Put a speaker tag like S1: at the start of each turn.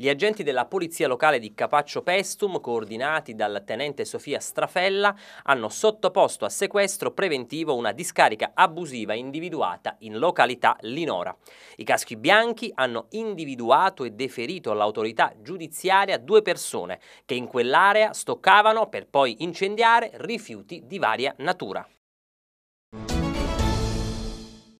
S1: Gli agenti della polizia locale di Capaccio Pestum, coordinati dal tenente Sofia Strafella, hanno sottoposto a sequestro preventivo una discarica abusiva individuata in località Linora. I caschi bianchi hanno individuato e deferito all'autorità giudiziaria due persone che in quell'area stoccavano per poi incendiare rifiuti di varia natura.